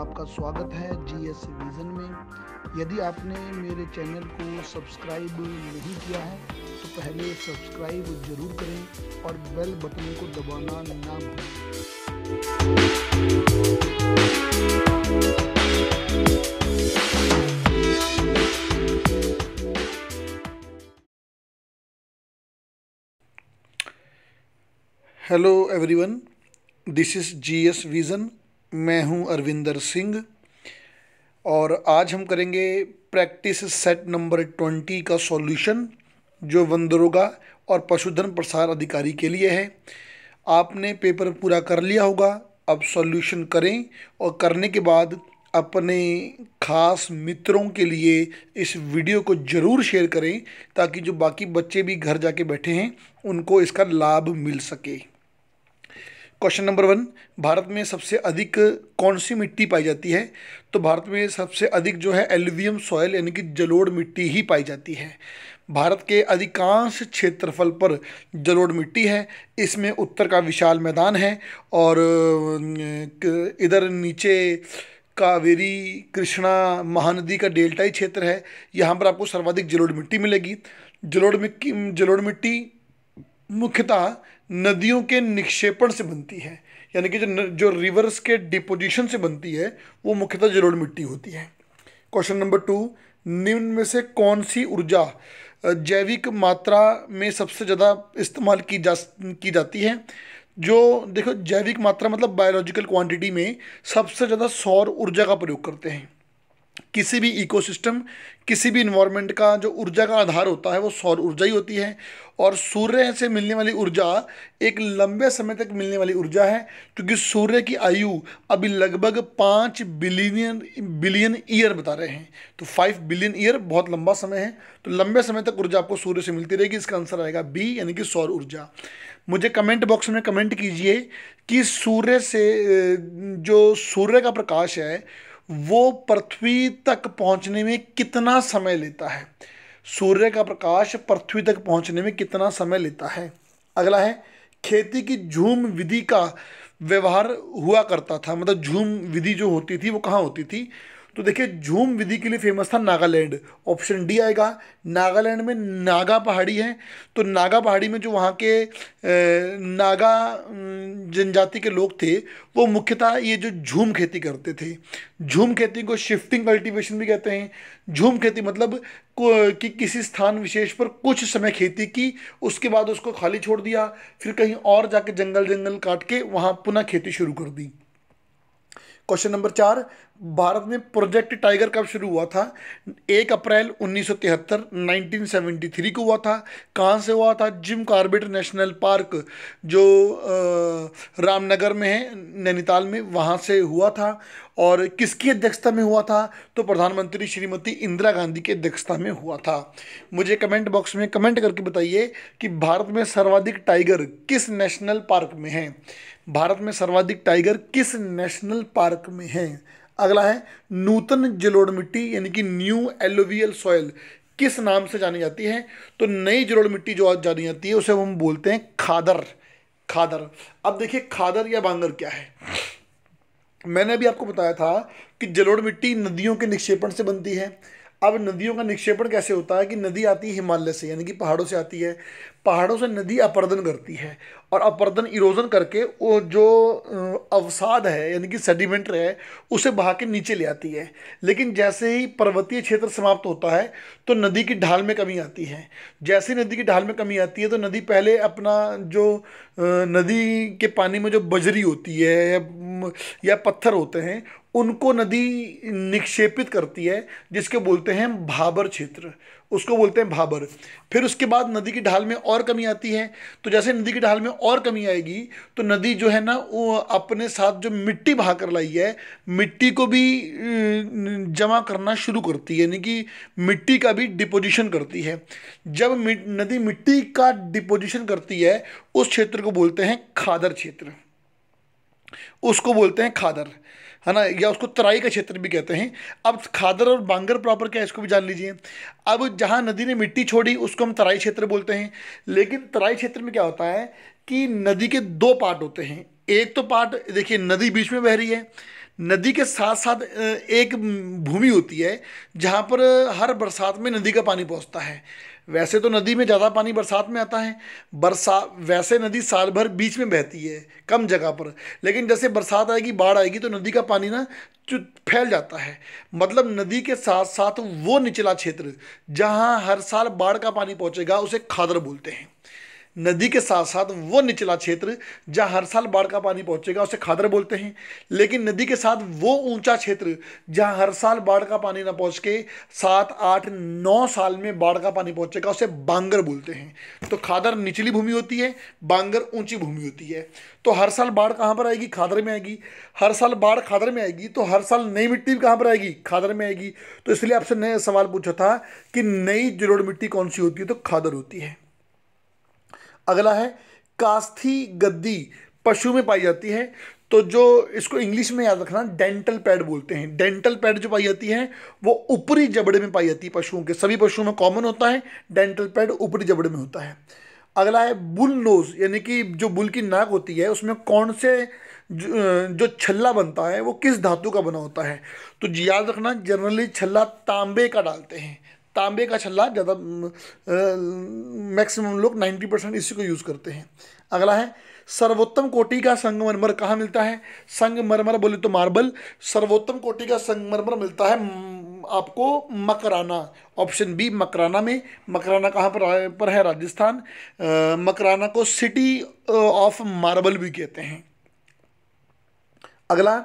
आपका स्वागत है जी एस विज़न में यदि आपने मेरे चैनल को सब्सक्राइब नहीं किया है तो पहले सब्सक्राइब जरूर करें और बेल बटन को दबाना ना भूलें hello everyone this is G S vision मैं हूं अरविंदर सिंह और आज हम करेंगे प्रैक्टिस सेट नंबर ट्वेंटी का सॉल्यूशन जो वन दरोगा और पशुधन प्रसार अधिकारी के लिए है आपने पेपर पूरा कर लिया होगा अब सॉल्यूशन करें और करने के बाद अपने खास मित्रों के लिए इस वीडियो को ज़रूर शेयर करें ताकि जो बाकी बच्चे भी घर जाके बैठे हैं उनको इसका लाभ मिल सके क्वेश्चन नंबर वन भारत में सबसे अधिक कौन सी मिट्टी पाई जाती है तो भारत में सबसे अधिक जो है एलुवियम सॉयल यानी कि जलोड़ मिट्टी ही पाई जाती है भारत के अधिकांश क्षेत्रफल पर जलोड़ मिट्टी है इसमें उत्तर का विशाल मैदान है और इधर नीचे कावेरी कृष्णा महानदी का डेल्टाई क्षेत्र है यहाँ पर आपको सर्वाधिक जलोड़ मिट्टी मिलेगी जलोड़ मिट्टी जलोड़ मिट्टी मुख्यतः नदियों के निक्षेपण से बनती है यानी कि जो जो रिवर्स के डिपोजिशन से बनती है वो मुख्यतः जलोढ़ मिट्टी होती है क्वेश्चन नंबर टू निम्न में से कौन सी ऊर्जा जैविक मात्रा में सबसे ज़्यादा इस्तेमाल की जा की जाती है जो देखो जैविक मात्रा मतलब बायोलॉजिकल क्वांटिटी में सबसे ज़्यादा सौर ऊर्जा का प्रयोग करते हैं किसी भी इकोसिस्टम किसी भी इन्वायरमेंट का जो ऊर्जा का आधार होता है वो सौर ऊर्जा ही होती है और सूर्य से मिलने वाली ऊर्जा एक लंबे समय तक मिलने वाली ऊर्जा है क्योंकि सूर्य की आयु अभी लगभग पाँच बिलियन बिलियन ईयर बता रहे हैं तो फाइव बिलियन ईयर बहुत लंबा समय है तो लंबे समय तक ऊर्जा आपको सूर्य से मिलती रहेगी इसका आंसर आएगा बी यानी कि सौर ऊर्जा मुझे कमेंट बॉक्स में कमेंट कीजिए कि सूर्य से जो सूर्य का प्रकाश है वो पृथ्वी तक पहुंचने में कितना समय लेता है सूर्य का प्रकाश पृथ्वी तक पहुंचने में कितना समय लेता है अगला है खेती की झूम विधि का व्यवहार हुआ करता था मतलब झूम विधि जो होती थी वो कहाँ होती थी तो देखिए झूम विधि के लिए फेमस था नागालैंड ऑप्शन डी आएगा नागालैंड में नागा पहाड़ी है तो नागा पहाड़ी में जो वहाँ के नागा जनजाति के लोग थे वो मुख्यतः ये जो झूम खेती करते थे झूम खेती को शिफ्टिंग कल्टीवेशन भी कहते हैं झूम खेती मतलब कि किसी स्थान विशेष पर कुछ समय खेती की उसके बाद उसको खाली छोड़ दिया फिर कहीं और जाके जंगल जंगल काट के वहाँ पुनः खेती शुरू कर दी क्वेश्चन नंबर चार भारत में प्रोजेक्ट टाइगर कब शुरू हुआ था एक अप्रैल 1973 1973 को हुआ था कहाँ से हुआ था जिम कार्बेट नेशनल पार्क जो आ, रामनगर में है नैनीताल में वहाँ से हुआ था और किसकी अध्यक्षता में हुआ था तो प्रधानमंत्री श्रीमती इंदिरा गांधी की अध्यक्षता में हुआ था मुझे कमेंट बॉक्स में कमेंट करके बताइए कि भारत में सर्वाधिक टाइगर किस नेशनल पार्क में हैं भारत में सर्वाधिक टाइगर किस नेशनल पार्क में है अगला है नूतन जलोड़ मिट्टी यानी कि न्यू एलोवियल सॉयल किस नाम से जानी जाती है तो नई जलोड़ मिट्टी जो आज जानी जाती है उसे हम बोलते हैं खादर खादर अब देखिए खादर या बांगर क्या है मैंने अभी आपको बताया था कि जलोड़ मिट्टी नदियों के निक्षेपण से बनती है अब नदियों का निक्षेपण कैसे होता है कि नदी आती है हिमालय से यानी कि पहाड़ों से आती है पहाड़ों से नदी अपर्दन करती है और अपर्दन इरोजन करके वो जो अवसाद है यानी कि सेडिमेंट है उसे बहा के नीचे ले आती है लेकिन जैसे ही पर्वतीय क्षेत्र समाप्त होता है तो नदी की ढाल में कमी आती है जैसे ही नदी की ढाल में कमी आती है तो नदी पहले अपना जो नदी के पानी में जो बजरी होती है या पत्थर होते हैं उनको नदी निक्षेपित करती है जिसके बोलते हैं भाबर क्षेत्र उसको बोलते हैं भाबर फिर उसके बाद नदी की ढाल में और कमी आती है तो जैसे नदी की ढाल में और कमी आएगी तो नदी जो है ना वो अपने साथ जो मिट्टी बहा कर लाई है मिट्टी को भी जमा करना शुरू करती है यानी कि मिट्टी का भी डिपोजिशन करती है जब नदी मिट्टी का डिपोजिशन करती है उस क्षेत्र को बोलते हैं खादर क्षेत्र उसको बोलते हैं खादर है ना या उसको तराई का क्षेत्र भी कहते हैं अब खादर और बांगर प्रॉपर क्या है इसको भी जान लीजिए अब जहाँ नदी ने मिट्टी छोड़ी उसको हम तराई क्षेत्र बोलते हैं लेकिन तराई क्षेत्र में क्या होता है कि नदी के दो पार्ट होते हैं एक तो पार्ट देखिए नदी बीच में बह रही है नदी के साथ साथ एक भूमि होती है जहाँ पर हर बरसात में नदी का पानी पहुँचता है वैसे तो नदी में ज़्यादा पानी बरसात में आता है बरसा वैसे नदी साल भर बीच में बहती है कम जगह पर लेकिन जैसे बरसात आएगी बाढ़ आएगी तो नदी का पानी ना फैल जाता है मतलब नदी के साथ साथ वो निचला क्षेत्र जहाँ हर साल बाढ़ का पानी पहुँचेगा उसे खादर बोलते हैं नदी के साथ साथ वो निचला क्षेत्र जहाँ हर साल बाढ़ का पानी पहुँचेगा उसे खादर बोलते हैं लेकिन नदी के साथ वो ऊंचा क्षेत्र जहाँ हर साल बाढ़ का पानी ना पहुँच के सात आठ नौ साल में बाढ़ का पानी पहुँचेगा उसे बांगर बोलते हैं तो खादर निचली भूमि होती है बांगर ऊंची भूमि होती है तो हर साल बाढ़ कहाँ पर आएगी खादर में आएगी हर साल बाढ़ खादर में आएगी तो हर साल नई मिट्टी कहाँ पर आएगी खादर में आएगी तो इसलिए आपसे नया सवाल पूछा था कि नई जलोड़ मिट्टी कौन सी होती है तो खादर होती है अगला है कास्थी गद्दी पशु में पाई जाती है तो जो इसको इंग्लिश में याद रखना डेंटल पैड बोलते हैं डेंटल पैड जो पाई जाती है वो ऊपरी जबड़े में पाई जाती है पशुओं के सभी पशुओं में कॉमन होता है डेंटल पैड ऊपरी जबड़े में होता है अगला है बुल नोज़ यानी कि जो बुल की नाक होती है उसमें कौन से जो छल्ला बनता है वो किस धातु का बना होता है तो याद रखना जनरली छल्ला तांबे का डालते हैं तांबे का छल्ला ज़्यादा मैक्सिमम लोग 90 परसेंट इसी को यूज़ करते हैं अगला है सर्वोत्तम कोटि का संगमरमर कहाँ मिलता है संगमरमर बोले तो मार्बल सर्वोत्तम कोटि का संगमरमर मिलता है आपको मकराना ऑप्शन बी मकराना में मकराना कहाँ पर पर है राजस्थान आ, मकराना को सिटी ऑफ मार्बल भी कहते हैं अगला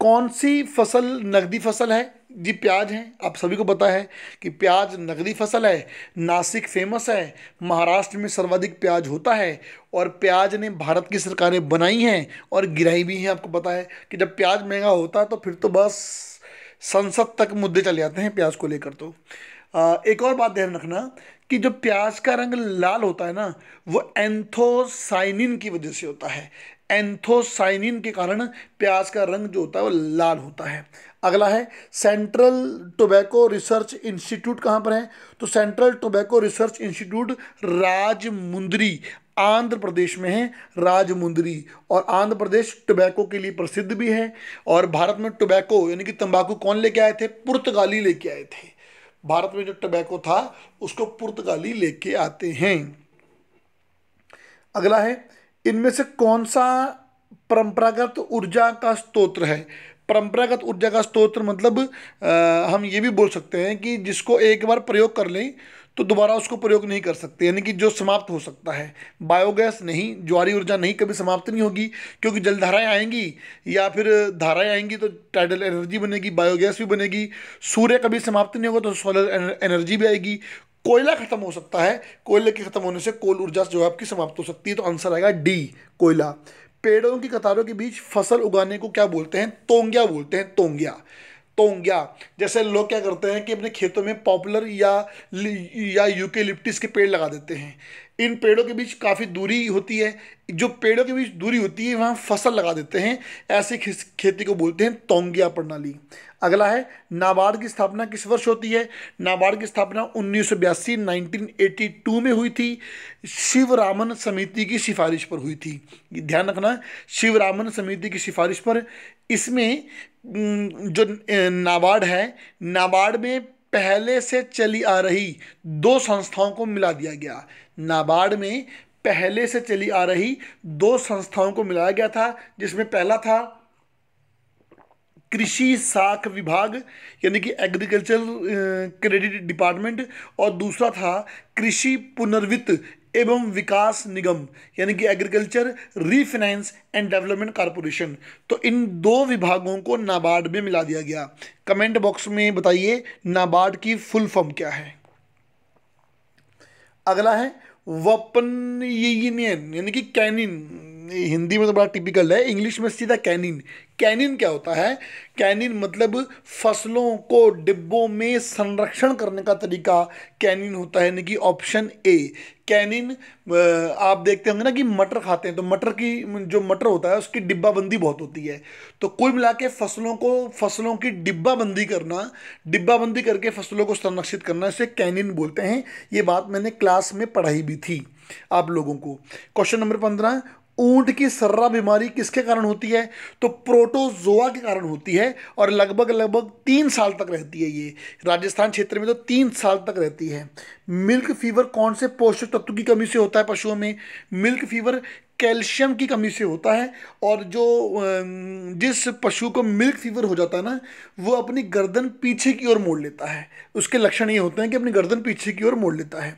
कौन सी फसल नकदी फसल है जी प्याज है आप सभी को पता है कि प्याज नगदी फसल है नासिक फेमस है महाराष्ट्र में सर्वाधिक प्याज होता है और प्याज ने भारत की सरकारें बनाई हैं और गिराई भी हैं आपको पता है कि जब प्याज महंगा होता है तो फिर तो बस संसद तक मुद्दे चले जाते हैं प्याज को लेकर तो आ, एक और बात ध्यान रखना कि जो प्याज का रंग लाल होता है ना वो एंथोसाइनिन की वजह से होता है एंथोसाइनिन के कारण प्याज का रंग जो होता है वो लाल होता है अगला है सेंट्रल टोबैको रिसर्च इंस्टीट्यूट कहाँ पर है तो central tobacco research institute Rajahmundry Andhra Pradesh में है राजमुंदरी और आंध्र प्रदेश टोबैको के लिए प्रसिद्ध भी है और भारत में टोबैको यानी कि तंबाकू कौन लेके आए थे पुर्तगाली लेके आए थे भारत में जो टोबैको था उसको पुर्तगाली लेके आते हैं अगला है इनमें से कौन सा परंपरागत ऊर्जा का स्त्रोत्र है परंपरागत ऊर्जा का स्त्रोत्र मतलब आ, हम ये भी बोल सकते हैं कि जिसको एक बार प्रयोग कर लें तो दोबारा उसको प्रयोग नहीं कर सकते यानी कि जो समाप्त हो सकता है बायोगैस नहीं ज्वारी ऊर्जा नहीं कभी समाप्त नहीं होगी क्योंकि जलधाराएं आएंगी या फिर धाराएं आएंगी तो टाइडल एनर्जी बनेगी बायोगैस भी बनेगी सूर्य कभी समाप्त नहीं होगा तो सोलर एनर्जी भी आएगी कोयला खत्म हो सकता है कोयले के खत्म होने से कोल ऊर्जा जो है आपकी समाप्त हो सकती है तो आंसर आएगा डी कोयला पेड़ों की कतारों के बीच फसल उगाने को क्या बोलते हैं तोंग्या बोलते हैं तोंग्या तोंग्या जैसे लोग क्या करते हैं कि अपने खेतों में पॉपुलर या या यूकेलिप्टिस के पेड़ लगा देते हैं इन पेड़ों के बीच काफ़ी दूरी होती है जो पेड़ों के बीच दूरी होती है वहाँ फसल लगा देते हैं ऐसी खेती को बोलते हैं तोंगिया प्रणाली अगला है नाबार्ड की स्थापना किस वर्ष होती है नाबार्ड की स्थापना उन्नीस सौ बयासी में हुई थी शिवरामन समिति की सिफारिश पर हुई थी ध्यान रखना शिवरामन समिति की सिफारिश पर इसमें जो नाबार्ड है नाबार्ड में पहले से चली आ रही दो संस्थाओं को मिला दिया गया नाबार्ड में पहले से चली आ रही दो संस्थाओं को मिलाया गया था जिसमें पहला था कृषि साख विभाग यानी कि एग्रीकल्चर क्रेडिट डिपार्टमेंट और दूसरा था कृषि पुनर्वित्त एवं विकास निगम यानी कि agriculture refinance and development corporation तो इन दो विभागों को नाबार्ड में मिला दिया गया कमेंट बॉक्स में बताइए नाबार्ड की फुल फॉर्म क्या है अगला है वपन यूनियन यानी कि कैनिन हिंदी में तो बड़ा टिपिकल है इंग्लिश में सीधा कैनिन कैनिन क्या होता है कैनिन मतलब फसलों को डिब्बों में संरक्षण करने का तरीका कैनिन होता है यानी कि ऑप्शन ए कैनिन आप देखते होंगे ना कि मटर खाते हैं तो मटर की जो मटर होता है उसकी डिब्बाबंदी बहुत होती है तो कुल मिला के फसलों को फसलों की डिब्बाबंदी करना डिब्बाबंदी करके फसलों को संरक्षित करना इसे कैनिन बोलते हैं ये बात मैंने क्लास में पढ़ाई भी थी आप लोगों को क्वेश्चन नंबर पंद्रह ऊंट की सर्रा बीमारी किसके कारण होती है तो प्रोटोजोआ के कारण होती है और लगभग लगभग तीन साल तक रहती है ये राजस्थान क्षेत्र में तो तीन साल तक रहती है मिल्क फीवर कौन से पोषक तत्व की कमी से होता है पशुओं में मिल्क फीवर कैल्शियम की कमी से होता है और जो जिस पशु को मिल्क फीवर हो जाता है ना वो अपनी गर्दन पीछे की ओर मोड़ लेता है उसके लक्षण ये होते हैं कि अपनी गर्दन पीछे की ओर मोड़ लेता है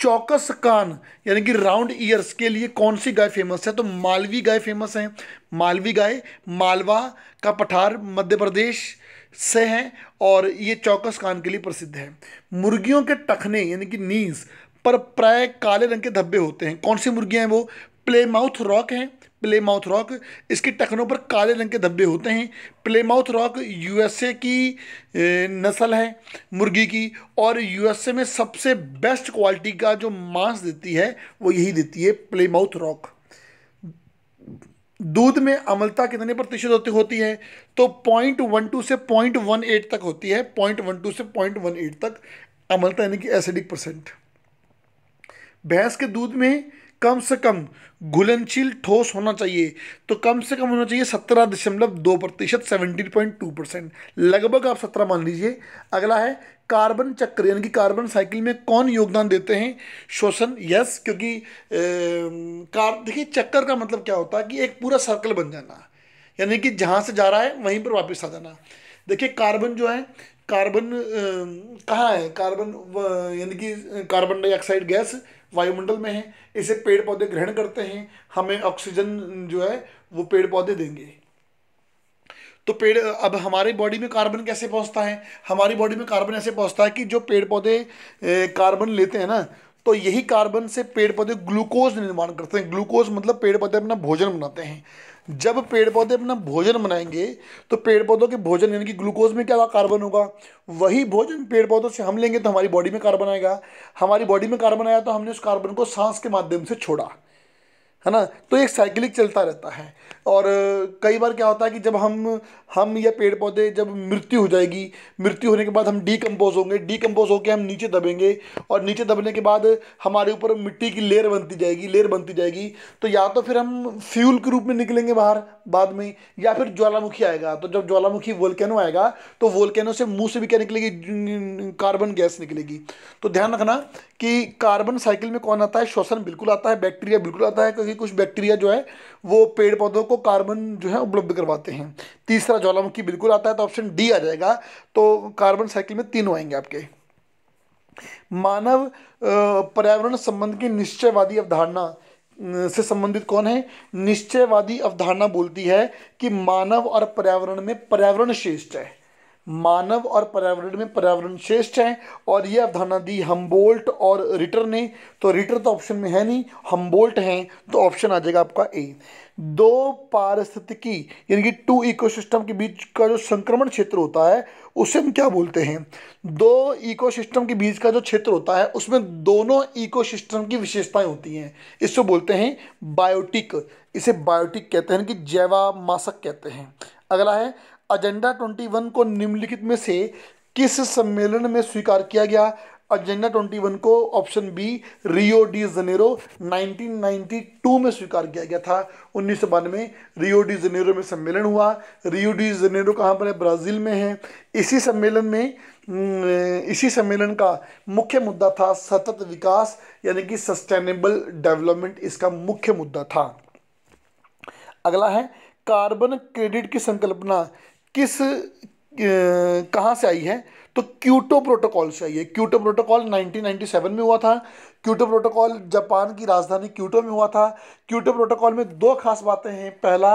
चौकस कान यानी कि राउंड ईयर्स के लिए कौन सी गाय फेमस है तो मालवी गाय फेमस है मालवी गाय मालवा का पठार मध्य प्रदेश से हैं और ये चौकस कान के लिए प्रसिद्ध है मुर्गियों के टखने यानी कि नीज पर प्राय काले रंग के धब्बे होते हैं कौन सी मुर्गियाँ हैं वो प्लेमाउथ रॉक हैं प्लेमाउथ रॉक इसके टखनों पर काले रंग के धब्बे होते हैं प्लेमाउथ रॉक यूएसए की नस्ल है मुर्गी की और यूएसए में सबसे बेस्ट क्वालिटी का जो मांस देती है वो यही देती है प्लेमाउथ रॉक दूध में अमलता कितने प्रतिशत होती होती है तो पॉइंट वन टू से पॉइंट वन एट तक होती है पॉइंट वन टू से पॉइंट वन एट तक अमलता यानी कि एसिडिक परसेंट भैंस के दूध में कम से कम घुलनशील ठोस होना चाहिए तो कम से कम होना चाहिए सत्रह दशमलव दो प्रतिशत सेवेंटीन पॉइंट टू परसेंट लगभग आप सत्रह मान लीजिए अगला है कार्बन चक्र यानी कि कार्बन साइकिल में कौन योगदान देते हैं शोषण यस क्योंकि कार देखिए चक्कर का मतलब क्या होता है कि एक पूरा सर्कल बन जाना यानी कि जहाँ से जा रहा है वहीं पर वापस आ जाना देखिए कार्बन जो है कार्बन कहाँ है कार्बन यानी कि कार्बन डाइऑक्साइड गैस वायुमंडल में है इसे पेड़ पौधे ग्रहण करते हैं हमें ऑक्सीजन जो है वो पेड़ पौधे देंगे तो पेड़ अब हमारी बॉडी में कार्बन कैसे पहुंचता है हमारी बॉडी में कार्बन ऐसे पहुंचता है कि जो पेड़ पौधे कार्बन लेते हैं ना तो यही कार्बन से पेड़ पौधे ग्लूकोज निर्माण करते हैं ग्लूकोज मतलब पेड़ पौधे अपना भोजन बनाते हैं जब पेड़ पौधे अपना भोजन बनाएंगे तो पेड़ पौधों के भोजन यानी कि ग्लूकोज में क्या कार्बन होगा वही भोजन पेड़ पौधों से हम लेंगे तो हमारी बॉडी में कार्बन आएगा हमारी बॉडी में कार्बन आया तो हमने उस कार्बन को सांस के माध्यम से छोड़ा है ना तो एक साइकिलिक चलता रहता है और कई बार क्या होता है कि जब हम हम या पेड़ पौधे जब मृत्यु हो जाएगी मृत्यु होने के बाद हम डीकम्पोज होंगे डीकम्पोज होकर हम नीचे दबेंगे और नीचे दबने के बाद हमारे ऊपर मिट्टी की लेयर बनती जाएगी लेयर बनती जाएगी तो या तो फिर हम फ्यूल के रूप में निकलेंगे बाहर बाद में या फिर ज्वालामुखी आएगा तो जब ज्वालामुखी वोल्केनो आएगा तो वोल्केनो से मुँह से भी क्या निकलेगी कार्बन गैस निकलेगी तो ध्यान रखना कि कार्बन साइकिल में कौन आता है श्वसन बिल्कुल आता है बैक्टीरिया बिल्कुल आता है कि कुछ बैक्टीरिया जो है वो पेड़ पौधों को कार्बन जो है उपलब्ध करवाते हैं तीसरा ज्वालामुखी बिल्कुल आता है तो ऑप्शन डी आ जाएगा तो कार्बन साइकिल में तीनों आएंगे आपके मानव पर्यावरण संबंध की निश्चयवादी अवधारणा से संबंधित कौन है निश्चयवादी अवधारणा बोलती है कि मानव और पर्यावरण में पर्यावरण श्रेष्ठ है मानव और पर्यावरण में पर्यावरण श्रेष्ठ है और ये अवधारणा दी हम्बोल्ट और रिटर ने तो रिटर तो ऑप्शन में है नहीं हम्बोल्ट हैं तो ऑप्शन आ जाएगा आपका ए दो पारिस्थितिकी यानी कि टू इकोसिस्टम के बीच का जो संक्रमण क्षेत्र होता है उसे हम क्या बोलते हैं दो इकोसिस्टम के बीच का जो क्षेत्र होता है उसमें दोनों इकोसिस्टम की विशेषताएं होती हैं इसको बोलते हैं बायोटिक इसे बायोटिक कहते हैं कि जैवामासक कहते हैं अगला है एजेंडा 21 को निम्नलिखित में से किस सम्मेलन में स्वीकार किया गया एजेंडा 21 को option B Rio de Janeiro 1992 में स्वीकार किया गया था उन्नीस में रियो डी जनेरो में सम्मेलन हुआ रियो डी जनेरो कहाँ पर है ब्राज़ील में है इसी सम्मेलन में इसी सम्मेलन का मुख्य मुद्दा था सतत विकास यानी कि सस्टेनेबल डेवलपमेंट इसका मुख्य मुद्दा था अगला है कार्बन क्रेडिट की संकल्पना किस कहाँ से आई है तो क्यूटो प्रोटोकॉल से आई है क्यूटो प्रोटोकॉल 1997 में हुआ था क्यूटो प्रोटोकॉल जापान की राजधानी क्यूटो में हुआ था क्यूटो प्रोटोकॉल में दो खास बातें हैं पहला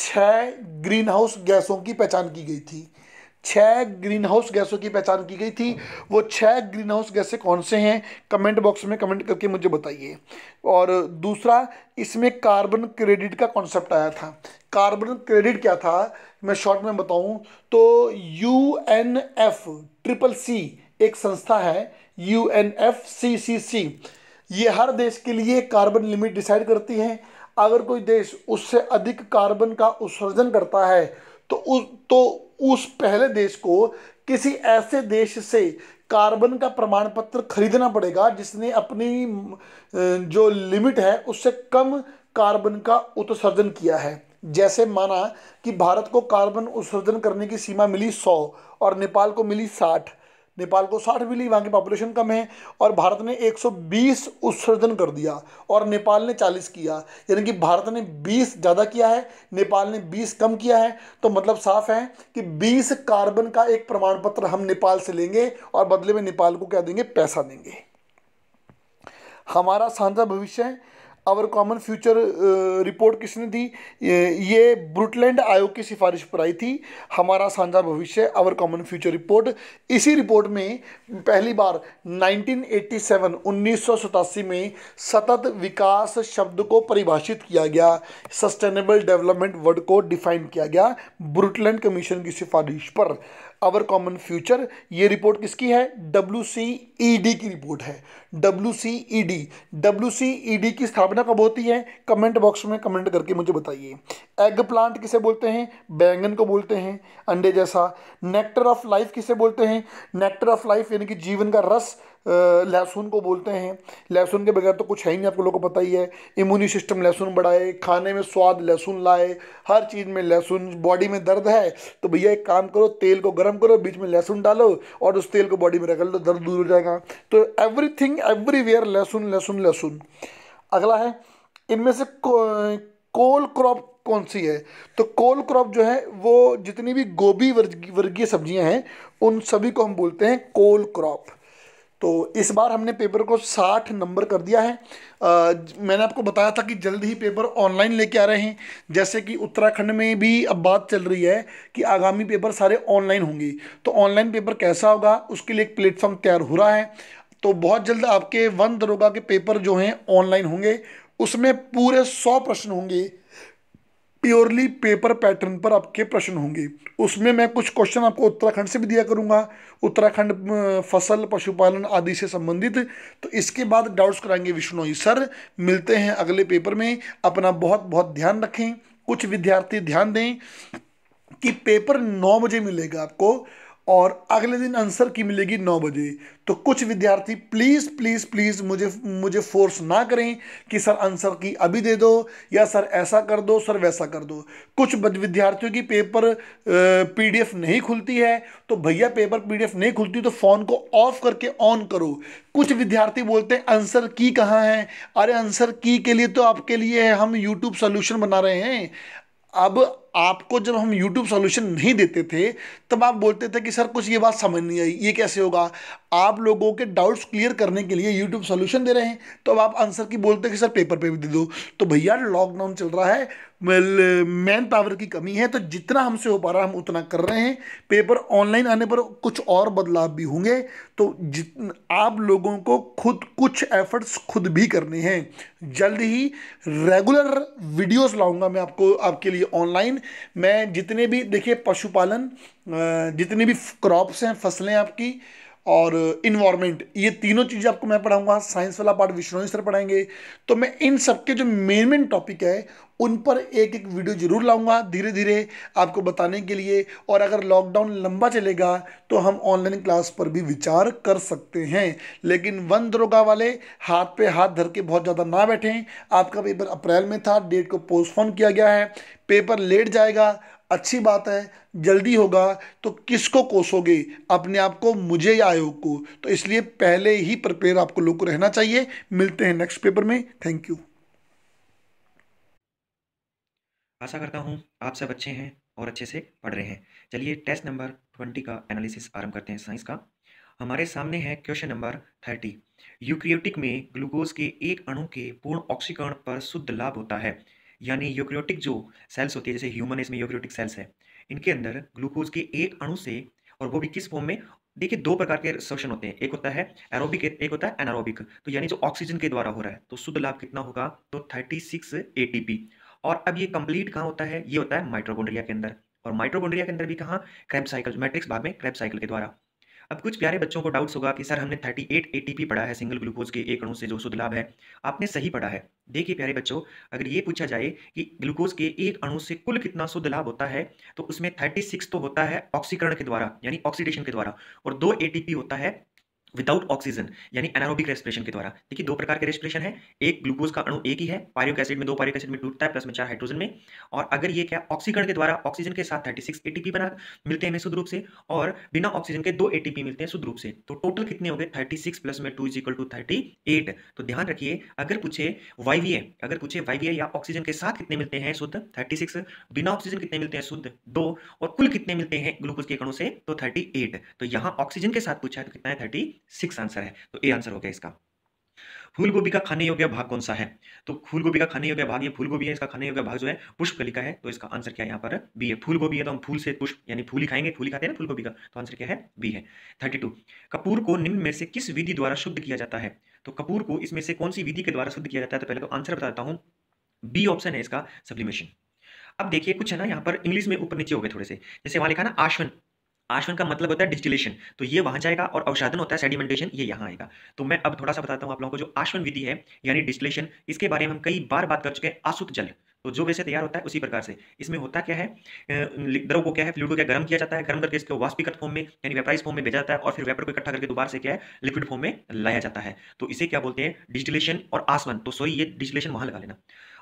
छः ग्रीन हाउस गैसों की पहचान की गई थी छः ग्रीन हाउस गैसों की पहचान की गई थी वो छः ग्रीन हाउस गैसें कौन से हैं कमेंट बॉक्स में कमेंट करके मुझे बताइए और दूसरा इसमें कार्बन क्रेडिट का कॉन्सेप्ट आया था कार्बन क्रेडिट क्या था मैं शॉर्ट में बताऊं तो U N F triple C एक संस्था है U N F C C C ये हर देश के लिए कार्बन लिमिट डिसाइड करती है अगर कोई देश उससे अधिक कार्बन का उत्सर्जन करता है तो उस तो उस पहले देश को किसी ऐसे देश से कार्बन का प्रमाण पत्र खरीदना पड़ेगा जिसने अपनी जो लिमिट है उससे कम कार्बन का उत्सर्जन किया है जैसे माना कि भारत को कार्बन उत्सर्जन करने की सीमा मिली सौ और नेपाल को मिली साठ नेपाल को 60 मिली वहाँ की पॉपुलेशन कम है और भारत ने 120 उत्सर्जन कर दिया और नेपाल ने 40 किया यानी कि भारत ने 20 ज़्यादा किया है नेपाल ने 20 कम किया है तो मतलब साफ है कि 20 कार्बन का एक प्रमाण पत्र हम नेपाल से लेंगे और बदले में नेपाल को क्या देंगे पैसा देंगे हमारा साझा भविष्य आवर कॉमन फ्यूचर रिपोर्ट किसने दी ये ब्रुटलैंड आयोग की सिफारिश पर आई थी हमारा साझा भविष्य आवर कॉमन फ्यूचर रिपोर्ट इसी रिपोर्ट में पहली बार 1987 1987 में सतत विकास शब्द को परिभाषित किया गया सस्टेनेबल डेवलपमेंट वर्ड को डिफाइन किया गया ब्रुटलैंड कमीशन की सिफारिश पर आवर कॉमन फ्यूचर ये रिपोर्ट किसकी है डब्ल्यू सी ई डी की रिपोर्ट है W C E D W C E D की स्थापना कब होती है कमेंट बॉक्स में कमेंट करके मुझे बताइए एग प्लांट किसे बोलते हैं बैंगन को बोलते हैं अंडे जैसा नेक्टर ऑफ लाइफ किसे बोलते हैं नेक्टर ऑफ लाइफ यानी कि जीवन का रस लहसुन को बोलते हैं लहसुन के बगैर तो कुछ है ही नहीं आपको लोगों को पता ही है इम्यूनी सिस्टम लहसुन बढ़ाए खाने में स्वाद लहसुन लाए हर चीज़ में लहसुन बॉडी में दर्द है तो भैया एक काम करो तेल को गर्म करो बीच में लहसुन डालो और उस तेल को बॉडी में रगड़ लो तो दर्द दूर हो जाएगा तो एवरी थिंग एवरीवेयर लहसुन लहसुन लहसुन अगला है इनमें से कोल क्रॉप कौन सी है तो कोल क्रॉप जो है वो जितनी भी गोभी वर्गीय सब्जियां हैं उन सभी को हम बोलते हैं कोल क्रॉप तो इस बार हमने पेपर को 60 नंबर कर दिया है आ, मैंने आपको बताया था कि जल्द ही पेपर ऑनलाइन लेके आ रहे हैं जैसे कि उत्तराखंड में भी अब बात चल रही है कि आगामी पेपर सारे ऑनलाइन होंगे तो ऑनलाइन पेपर कैसा होगा उसके लिए एक प्लेटफॉर्म तैयार हो रहा है तो बहुत जल्द आपके वन दरोगा के पेपर जो हैं ऑनलाइन होंगे उसमें पूरे सौ प्रश्न होंगे प्योरली पेपर पैटर्न पर आपके प्रश्न होंगे उसमें मैं कुछ क्वेश्चन आपको उत्तराखंड से भी दिया करूंगा उत्तराखंड फसल पशुपालन आदि से संबंधित तो इसके बाद डाउट्स कराएंगे विष्णोई सर मिलते हैं अगले पेपर में अपना बहुत बहुत ध्यान रखें कुछ विद्यार्थी ध्यान दें कि पेपर नौ बजे मिलेगा आपको और अगले दिन आंसर की मिलेगी नौ बजे तो कुछ विद्यार्थी प्लीज़ प्लीज़ प्लीज़ मुझे मुझे फोर्स ना करें कि सर आंसर की अभी दे दो या सर ऐसा कर दो सर वैसा कर दो कुछ विद्यार्थियों की पेपर पीडीएफ नहीं खुलती है तो भैया पेपर पीडीएफ नहीं खुलती तो फ़ोन को ऑफ करके ऑन करो कुछ विद्यार्थी बोलते हैं आंसर की कहाँ है अरे आंसर की के लिए तो आपके लिए हम यूट्यूब सोल्यूशन बना रहे हैं अब आपको जब हम यूट्यूब सॉल्यूशन नहीं देते थे तब आप बोलते थे कि सर कुछ ये बात समझ नहीं आई ये कैसे होगा आप लोगों के डाउट्स क्लियर करने के लिए यूट्यूब सॉल्यूशन दे रहे हैं तो अब आप आंसर की बोलते कि सर पेपर पे भी दे दो तो भैया लॉकडाउन चल रहा है मैन पावर की कमी है तो जितना हमसे हो पा रहा हम उतना कर रहे हैं पेपर ऑनलाइन आने पर कुछ और बदलाव भी होंगे तो आप लोगों को खुद कुछ एफर्ट्स खुद भी करने हैं जल्द ही रेगुलर वीडियोस लाऊंगा मैं आपको आपके लिए ऑनलाइन मैं जितने भी देखिए पशुपालन जितने भी क्रॉप्स हैं फसलें आपकी और इन्वायरमेंट ये तीनों चीज़ें आपको मैं पढ़ाऊंगा साइंस वाला पार्ट विश्व सर पढ़ाएंगे तो मैं इन सब के जो मेन मेन टॉपिक है उन पर एक एक वीडियो जरूर लाऊंगा धीरे धीरे आपको बताने के लिए और अगर लॉकडाउन लंबा चलेगा तो हम ऑनलाइन क्लास पर भी विचार कर सकते हैं लेकिन वन दरोगा वाले हाथ पे हाथ धर के बहुत ज़्यादा ना बैठें आपका पेपर अप्रैल में था डेट को पोस्टपोन किया गया है पेपर लेट जाएगा अच्छी बात है जल्दी होगा तो किसको कोसोगे अपने आप को मुझे या आयोग को तो इसलिए पहले ही प्रिपेयर आपको लोग को रहना चाहिए मिलते हैं नेक्स्ट पेपर में थैंक यू आशा करता हूँ आप सब अच्छे हैं और अच्छे से पढ़ रहे हैं चलिए टेस्ट नंबर ट्वेंटी का एनालिसिस आरंभ करते हैं साइंस का हमारे सामने है क्वेश्चन नंबर थर्टी यूक्रियोटिक में ग्लूकोज के एक अणु के पूर्ण ऑक्सीकरण पर शुद्ध लाभ होता है यानी यूक्रियोटिक जो सेल्स होती है जैसे ह्यूमन इसमें यूक्रियोटिक सेल्स है इनके अंदर ग्लूकोज के एक अणु से और वो भी किस फॉर्म में देखिए दो प्रकार के श्वसन होते हैं एक होता है एरोबिक एक होता है एनारोबिक तो यानी जो ऑक्सीजन के द्वारा हो रहा है तो शुद्ध लाभ कितना होगा तो थर्टी सिक्स पी और अब ये कंप्लीट कहाँ होता है ये होता है माइट्रोकोन्ड्रिया के अंदर और माइट्रोकोन्ड्रिया के अंदर भी कहाँ क्रैप साइकिल मैट्रिक्स भाग में क्रैप साइकिल के द्वारा अब कुछ प्यारे बच्चों को डाउट्स होगा कि सर हमने 38 एटीपी पढ़ा है सिंगल ग्लूकोज के एक अणु से जो शुद्ध लाभ है आपने सही पढ़ा है देखिए प्यारे बच्चों अगर ये पूछा जाए कि ग्लूकोज के एक अणु से कुल कितना शुद्ध लाभ होता है तो उसमें थर्टी तो होता है ऑक्सीकरण के द्वारा यानी ऑक्सीडेशन के द्वारा और दो ए होता है विदाउट ऑक्सीजन यानी एनारोबिक रेस्पिरेशन के द्वारा देखिए दो प्रकार के रेस्पिरेशन है एक ग्लूकोज का अणु एक ही है पायरिक एसिड में दो पायरिक एसिड में टूटता है प्लस में चार हाइड्रोजन में और अगर ये क्या ऑक्सीकरण के द्वारा ऑक्सीजन के साथ थर्टी सिक्स एटीपी बना मिलते हैं शुद्ध रूप से और बिना ऑक्सीजन के दो एटीपी मिलते हैं शुद्ध रूप से तो टोटल कितने हो गए थर्टी सिक्स प्लस में two is equal to thirty eight तो ध्यान रखिए अगर पूछे ए अगर पूछे वाईवीए या ऑक्सीजन के साथ कितने मिलते हैं शुद्ध थर्टी सिक्स बिना ऑक्सीजन कितने मिलते हैं शुद्ध दो और कुल कितने मिलते हैं ग्लूकोज के कणों से तो थर्टी एट तो यहाँ ऑक्सीजन के साथ पूछा है तो कितना है थर्टी सिक्स आंसर है तो ए हम्म। आंसर हो गया इसका फूल गोभी का खाने योग्य भाग कौन सा है तो फूल गोभी का खाने योग्य भाग ये फूल गोभी है इसका खाने योग्य भाग जो है पुष्प कलिका है तो इसका आंसर क्या है यहाँ पर बी है फूल गोभी है तो हम फूल से पुष्प यानी फूल ही खाएंगे फूल खाते हैं ना फूल गोभी का तो आंसर क्या है बी है थर्टी कपूर को निम्न में से किस विधि द्वारा शुद्ध किया जाता है तो कपूर को इसमें से कौन सी विधि के द्वारा शुद्ध किया जाता है तो पहले तो आंसर बताता हूँ बी ऑप्शन है इसका सब्लिमेशन अब देखिए कुछ है ना यहाँ पर इंग्लिश में ऊपर नीचे हो गए थोड़े से जैसे वहां लिखा ना आश्वन आश्वन का मतलब होता है डिस्टिलेशन तो ये वहां जाएगा और अवसाधन होता है सेडिमेंटेशन ये यहाँ आएगा तो मैं अब थोड़ा सा बताता हूँ आप लोगों को जो आश्वन विधि है यानी डिस्टिलेशन इसके बारे में हम कई बार बात कर चुके हैं आसुत जल तो जो वैसे तैयार होता है उसी प्रकार से इसमें होता क्या है द्रव को क्या है फ्लूड को क्या गर्म किया जाता है गर्म करके इसको वाष्पीकृत फॉर्म में यानी वेपराइज फॉर्म में भेजा जाता है और फिर वेपर को इकट्ठा करके दोबारा से क्या है लिक्विड फॉर्म में लाया जाता है तो इसे क्या बोलते हैं डिस्टिलेशन और आसवन तो सॉरी ये डिस्टिलेशन वहां लगा लेना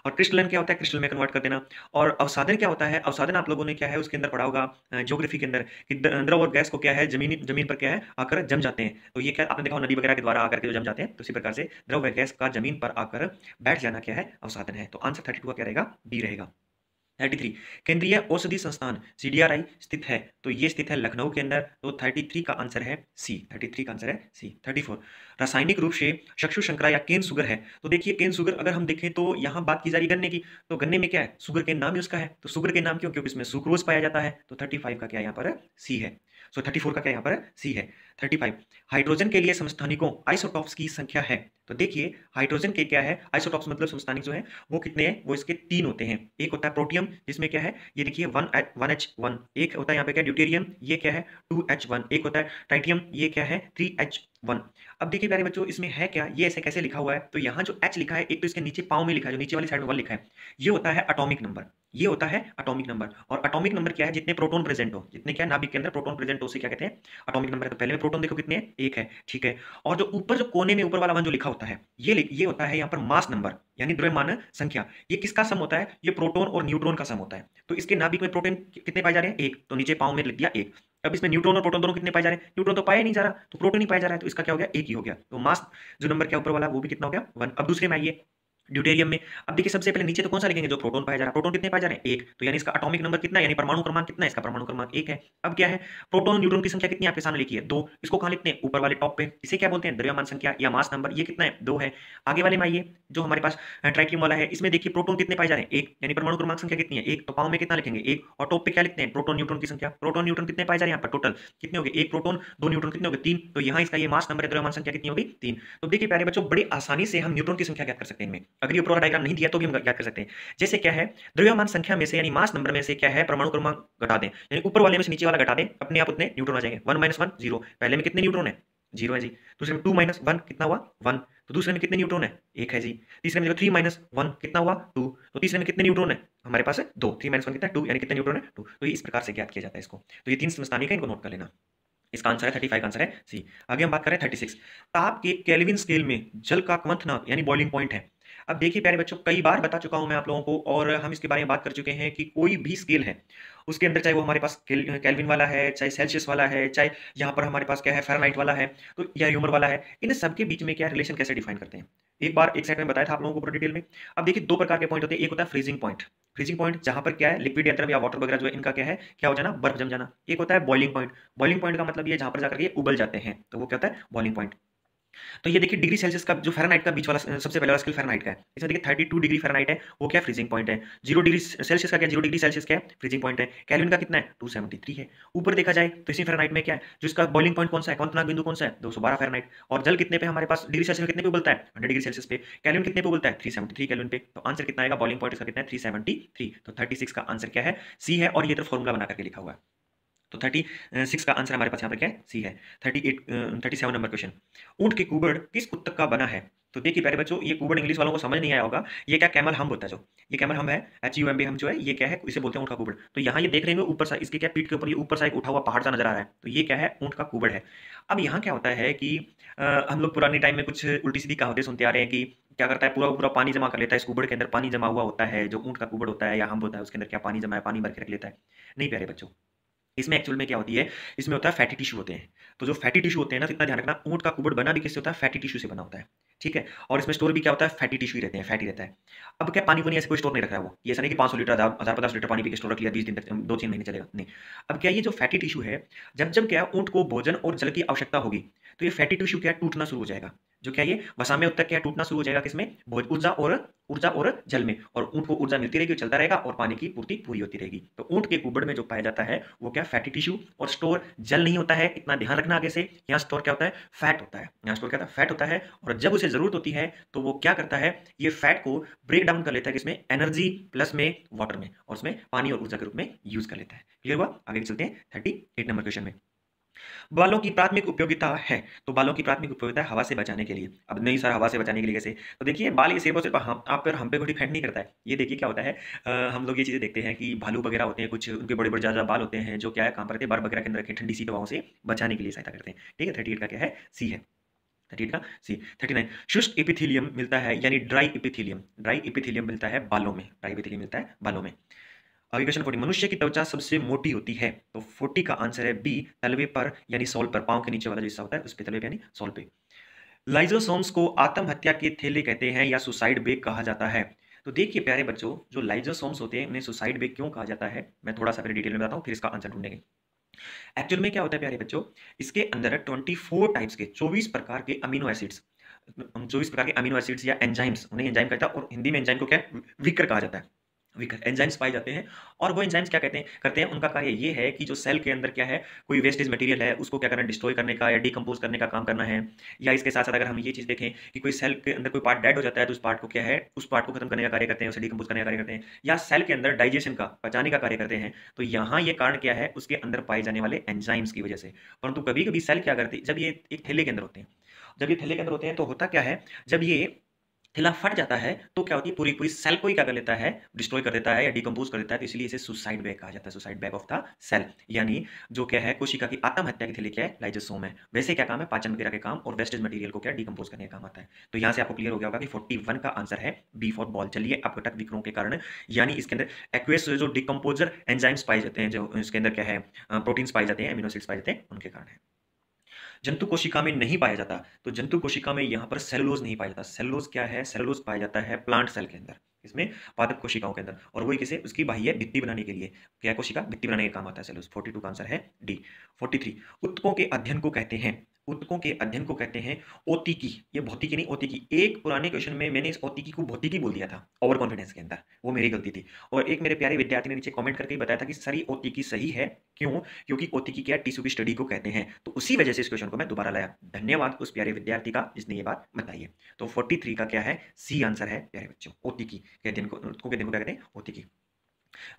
और क्रिस्टलन क्या होता है क्रिस्टल में कन्वर्ट कर देना और अवसाधन क्या होता है अवसाधन आप लोगों ने क्या है उसके अंदर पढ़ा होगा जोग्राफी के अंदर कि द्रव और गैस को क्या है जमीन जमीन पर क्या है आकर जम जाते हैं तो ये क्या आपने देखा नदी वगैरह के द्वारा आकर के जो जम जाते हैं तो इसी प्रकार से द्रव और गैस का जमीन पर आकर बैठ जाना क्या है अवसाधन है तो आंसर थर्टी का क्या रहेगा बी रहेगा थर्टी थ्री केंद्रीय औषधि संस्थान सीडीआरआई स्थित है तो ये स्थित है लखनऊ के अंदर तो थर्टी थ्री का आंसर है सी थर्टी थ्री का आंसर है सी थर्टी फोर रासायनिक रूप से शक्षु शंकरा या केन सुगर है तो देखिए केन सुगर अगर हम देखें तो यहाँ बात की जा रही गन्ने की तो गन्ने में क्या है सुगर के नाम ही उसका है तो सुगर के नाम क्यों क्योंकि इसमें सुक्रोज पाया जाता है तो थर्टी फाइव का क्या यहाँ पर सी है सो थर्टी 34 का क्या यहाँ पर सी है 35 हाइड्रोजन के लिए संस्थानिकों आइसोटॉप्स की संख्या है तो देखिए हाइड्रोजन के क्या है आइसोटॉप्स मतलब संस्थानिक जो है वो कितने हैं वो इसके तीन होते हैं एक होता है प्रोटियम जिसमें क्या है ये देखिए वन वन एच वन एक होता है यहाँ पे क्या ड्यूटेरियम ये क्या है टू एच वन एक होता है टाइटियम ये क्या है थ्री एच वन अब देखिए प्यारे बच्चों इसमें है क्या ये ऐसे कैसे लिखा हुआ है तो यहाँ जो एच लिखा है एक तो इसके नीचे पाँव में लिखा है जो नीचे वाली साइड में वन लिखा है ये होता है अटोमिक नंबर ये होता है अटोमिक नंबर और अटोमिक नंबर क्या है जितने प्रोटोन प्रेजेंट हो जितने क्या नाभिक के अंदर प्रोटोन प्रेजेंट हो उसे क्या कहते हैं अटोमिक नंबर है तो पहले में देखो कितने एक है ठीक है और जो ऊपर जो कोने में ऊपर वाला वन जो लिखा होता है ये ये होता है यहाँ पर मास नंबर यानी द्रव्यमान संख्या ये किसका सम होता है ये प्रोटोन और न्यूट्रॉन का सम होता है तो इसके नाभिक में प्रोटोन कितने पाए जा रहे हैं एक तो नीचे पाओ में लिख दिया एक अब इसमें न्यूट्रॉन और प्रोटोन दोनों कितने पाए जा रहे हैं न्यूट्रॉन तो पाया नहीं जा रहा तो प्रोटोन ही पाया जा रहा है तो इसका क्या हो गया एक ही हो गया तो मास जो नंबर क्या ऊपर वाला वो भी कितना हो गया वन अब दूसरे में आइए ड्यूटेरियम में अब देखिए सबसे पहले नीचे तो कौन सा लिखेंगे जो प्रोटोन पाया जा रहा है प्रोटोन कितने पाए जा रहे हैं एक तो यानी इसका अटोमिक नंबर कितना यानी परमाणु क्रमांक कितना इसका परमाणु क्रमांक एक है अब क्या है प्रोटोन न्यूट्रॉन की संख्या कितनी आपके सामने लिखी है दो इसको कहा लिखते हैं ऊपर वाले टॉप पे इसे क्या बोलते हैं द्रव्यमान संख्या या मास नंबर ये कितना है दो है आगे वाले में आइए जो हमारे पास ट्रैकिंग वाला है इसमें देखिए प्रोटोन कितने पाए जा रहे हैं एक यानी परमाणु क्रमांक संख्या कितनी है एक तो पाओ में कितना लिखेंगे एक और टॉप पे क्या लिखते हैं प्रोटोन न्यूट्रॉन की संख्या प्रोटोन न्यूट्रॉन कितने पाए जा रहे हैं यहाँ पर टोटल कितने हो गए एक प्रोटोन दो न्यूट्रॉन कितने हो गए तीन तो यहाँ इसका ये मास नंबर है द्रव्यमान संख्या कितनी होगी तीन तो देखिए प्यारे बच्चों बड़ी आसानी से हम न्यूट्रॉन की संख्या क्या कर सकते हैं अगर ये डायग्राम नहीं दिया तो भी हम याद कर सकते हैं जैसे क्या है द्रव्यमान संख्या में से यानी मास नंबर में से क्या है परमाणु क्रमांक घटा दें यानी ऊपर वाले में से नीचे वाला घटा दें अपने आप उतने न्यूट्रॉन आ जाएंगे वन माइनस वन जीरो पहले में कितने न्यूट्रॉन है जीरो है जी दूसरे में टू माइनस वन कितना हुआ वन तो दूसरे में कितने न्यूट्रॉन है एक है जी तीसरे में जो थ्री माइनस वन कितना हुआ टू तो तीसरे में कितने न्यूट्रॉन है हमारे पास है दो थ्री माइनस वन कितना टू यानी कितने न्यूट्रॉन है टू तो इस प्रकार से ज्ञात किया जाता है इसको तो ये तीन समस्थानिक है इनको नोट कर लेना इसका आंसर है थर्टी फाइव आंसर है सी आगे हम बात करें थर्टी सिक्स ताप के कैलविन स्केल में जल का क्वंथनाक यानी बॉइलिंग पॉइंट है अब देखिए प्यारे बच्चों कई बार बता चुका हूँ मैं आप लोगों को और हम इसके बारे में बात कर चुके हैं कि कोई भी स्केल है उसके अंदर चाहे वो हमारे पास कैलविन वाला है चाहे सेल्सियस वाला है चाहे यहाँ पर हमारे पास क्या है फेरानाइट वाला है तो या यूमर वाला है इन सबके बीच में क्या रिलेशन कैसे डिफाइन करते हैं एक बार एक साइड में बताया था आप लोगों को पूरी डिटेल में अब देखिए दो प्रकार के पॉइंट होते हैं एक होता है फ्रीजिंग पॉइंट फ्रीजिंग पॉइंट जहां पर क्या है लिक्विड या या वाटर वगैरह जो है इनका क्या है क्या हो जाना बर्फ जम जाना एक होता है बॉइलिंग पॉइंट बॉइलिंग पॉइंट का मतलब ये जहां पर जाकर ये उबल जाते हैं तो वो क्या होता है बॉइलिंग पॉइंट तो ये देखिए डिग्री सेल्सियस का जो फेरनाइट का बीच वाला सबसे पहला स्केल फेरनाइट का है इसमें देखिए थर्टी टू डिग्री फेरनाइट है वो क्या फ्रीजिंग पॉइंट है जीरो डिग्री सेल्सियस का क्या जीरो डिग्री सेल्सियस क्या है फ्रीजिंग पॉइंट है कैलविन का कितना है टू सेवेंटी थ्री है ऊपर देखा जाए तो इसी फेरनाइट में क्या है जो इसका बॉइलिंग पॉइंट कौन सा है कौन बिंदु कौन सा है दो सौ बारह फेरानाइट और जल कितने पे हमारे पास डिग्री सेल्सियस कितने पे बोलता है हंड्रेड डिग्री सेल्सियस पे कैलविन कितने पे बोलता है थ्री सेवेंटी थ्री कैलविन पे तो आंसर कितना आएगा बॉइलिंग पॉइंट इसका कितना है थ्री सेवेंटी थ्री तो थर्टी सिक्स का आंसर क्या है सी है और ये तो फॉर्मूला बना करके लिखा हुआ है तो थर्टी सिक्स का आंसर हमारे पास यहाँ पर क्या है सी है thirty eight thirty seven number question ऊँट के कुबड़ किस कुत्तक का बना है तो देखिए प्यारे बच्चों ये कुबड़ इंग्लिश वालों को समझ नहीं आया होगा ये क्या कैमल हम होता है जो ये कैमल हम है एच यू एम बी हम जो है ये क्या है इसे बोलते हैं ऊँट का कुबड़ तो यहाँ ये देख रहे हैं ऊपर सा इसके क्या पीठ के ऊपर ये ऊपर सा एक उठा हुआ पहाड़ सा नजर आ रहा है तो ये क्या है ऊंट का कुबड़ है अब यहाँ क्या होता है कि हम लोग पुराने टाइम में कुछ उल्टी सीधी कहावतें सुनते आ रहे हैं कि क्या करता है पूरा पूरा पानी जमा कर लेता है इस कुबड़ के अंदर पानी जमा हुआ होता है जो ऊँट का कुबड़ होता है या हम होता है उसके अंदर क्या पानी जमा है पानी भर के रख लेता है नहीं प्यारे बच्चों इसमें एक्चुअल में क्या होती है इसमें होता है फैटी टिश्यू होते हैं तो जो फैटी टिश्यू होते हैं ना तो इतना ध्यान रखना ऊँट का कुबड़ बना भी किससे होता है फैटी टिश्यू से बना होता है ठीक है और इसमें स्टोर भी क्या होता है फैटी टिश्यू रहते हैं फैटी रहता है अब क्या पानी वानी ऐसे कोई स्टोर नहीं रखा है वो ये ऐसा नहीं कि पाँच सौ लीटर हज़ार पचास लीटर पानी पी के स्टोर रख लिया बीस दिन तक दो तीन महीने चलेगा नहीं अब क्या ये जो फैटी टिश्यू है जब जब क्या ऊँट को भोजन और जल की आवश्यकता होगी तो ये फैटी टिश्यू क्या टूटना शुरू हो जाएगा जो क्या ये वसा में उत्तर क्या टूटना शुरू हो जाएगा किसमें ऊर्जा और ऊर्जा और जल में और ऊंट को ऊर्जा मिलती रहेगी चलता रहेगा और पानी की पूर्ति पूरी होती रहेगी तो ऊंट के गुबड़ में जो पाया जाता है वो क्या फैटी टिश्यू और स्टोर जल नहीं होता है इतना ध्यान रखना आगे से यहाँ स्टोर क्या होता है फैट होता है यहाँ स्टोर क्या होता है फैट होता है और जब उसे जरूरत होती है तो वो क्या करता है ये फैट को ब्रेक डाउन कर लेता है किसमें एनर्जी प्लस में वाटर में और उसमें पानी और ऊर्जा के रूप में यूज कर लेता है क्लियर हुआ आगे चलते हैं थर्टी एट नंबर क्वेश्चन में बालों की प्राथमिक उपयोगिता है तो बालों की प्राथमिक उपयोगिता हवा से बचाने के लिए अब नहीं सर हवा से बचाने के लिए कैसे तो देखिए बाल ये सिर्फ और सिर्फ हम आप पर हम पे कोई फेंट नहीं करता है ये देखिए क्या होता है आ, हम लोग ये चीज़ें देखते हैं कि भालू वगैरह होते हैं कुछ उनके बड़े बड़े ज़्यादा बाल होते हैं जो क्या है काम करते हैं बार वगैरह के अंदर रखें ठंडी सी दवाओं से बचाने के लिए सहायता करते हैं ठीक है थर्टी एट का क्या है सी है थर्टी एट का सी थर्टी नाइन शुष्क इपिथिलियम मिलता है यानी ड्राई इपिथिलियम ड्राई इपिथिलियम मिलता है बालों में ड्राई इपिथिलियम मिलता है बालों में अगले क्वेश्चन फोर्टी मनुष्य की त्वचा सबसे मोटी होती है तो फोर्टी का आंसर है बी तलवे पर यानी सोल पर पाँव के नीचे वाला जो हिस्सा होता है उस पर तलवे यानी सोल पे लाइजोसोम्स को आत्महत्या के थैले कहते हैं या सुसाइड बेग कहा जाता है तो देखिए प्यारे बच्चों जो लाइजोसोम्स होते हैं उन्हें सुसाइड बेग क्यों कहा जाता है मैं थोड़ा सा फिर डिटेल में बताता हूँ फिर इसका आंसर ढूंढेंगे एक्चुअल में क्या होता है प्यारे बच्चों इसके अंदर फोर टाइप्स के चौबीस प्रकार के अमीनो एसिड्स चौबीस प्रकार के अमीनो एसिड्स या एंजाइम्स उन्हें एंजाइम कहता है और हिंदी में एंजाइम को क्या विकर कहा जाता है एंजाइम्स पाए जाते हैं और वो एंजाइम्स क्या कहते हैं करते हैं उनका कार्य ये है कि जो सेल के अंदर क्या है कोई वेस्टेज मटेरियल है उसको क्या करना डिस्ट्रॉय करने का या डिकम्पोज करने का काम करना है या इसके साथ साथ अगर हम ये चीज़ देखें कि कोई सेल के अंदर कोई पार्ट डेड हो जाता है तो उस पार्ट को क्या है उस पार्ट को खत्म करने का कार्य करते हैं उसे डिकम्पोज करने का कार्य करते हैं या सेल के अंदर डाइजेशन का पचाने का कार्य करते हैं तो यहाँ ये कारण क्या है उसके अंदर पाए जाने वाले एंजाइम्स की वजह से परंतु कभी कभी सेल क्या करते जब ये एक थैले के अंदर होते हैं जब ये थैले के अंदर होते हैं तो होता क्या है जब ये थैला फट जाता है तो क्या होती है पूरी पूरी सेल को ही क्या कर लेता है डिस्ट्रॉय कर देता है या डिकम्पोज कर देता है तो इसलिए इसे सुसाइड बैग कहा जाता है suicide bag of the cell यानी जो क्या है कोशिका की आत्महत्या के थैले क्या है लाइजोसोम है वैसे क्या काम है पाचन वगैरह के काम और वेस्टेज मटीरियल को क्या डिकम्पोज करने का काम आता है तो यहाँ से आपको क्लियर हो गया होगा कि फोर्टी का आंसर है बी फॉर बॉल चलिए घटक विक्रों के कारण यानी इसके अंदर एक्वेस जो डिकम्पोजर एंजाइम्स पाए जाते हैं जो इसके अंदर क्या है प्रोटीन्स पाए जाते हैं एमिनोसिड्स पाए जाते हैं उनके कारण है जंतु कोशिका में नहीं पाया जाता तो जंतु कोशिका में यहाँ पर सेलुलोज नहीं पाया जाता सेलुलोज क्या है सेलुलोज पाया जाता है प्लांट सेल के अंदर इसमें पादप कोशिकाओं के अंदर और वही किसे उसकी बाह्य भित्ति बनाने के लिए क्या कोशिका भित्ति बनाने का काम आता है सेलुलोज फोर्टी टू का आंसर है डी फोर्टी थ्री उत्तकों के अध्ययन को कहते हैं उत्तकों के अध्ययन को कहते हैं ओतिकी ये भौतिकी नहीं ओतिकी एक पुराने क्वेश्चन में मैंने इस ओतिकी को भौतिकी बोल दिया था ओवर कॉन्फिडेंस के अंदर वो मेरी गलती थी और एक मेरे प्यारे विद्यार्थी ने नीचे कमेंट करके बताया था कि सारी ओतिकी सही है क्यों क्योंकि ओतिकी क्या टिश्यू की स्टडी को कहते हैं तो उसी वजह से इस क्वेश्चन को मैं दोबारा लाया धन्यवाद उस प्यारे विद्यार्थी का जिसने ये बात बताई है तो फोर्टी का क्या है सी आंसर है प्यारे बच्चों ओतिकी के दिन को अध्ययन को कहते हैं ओतिकी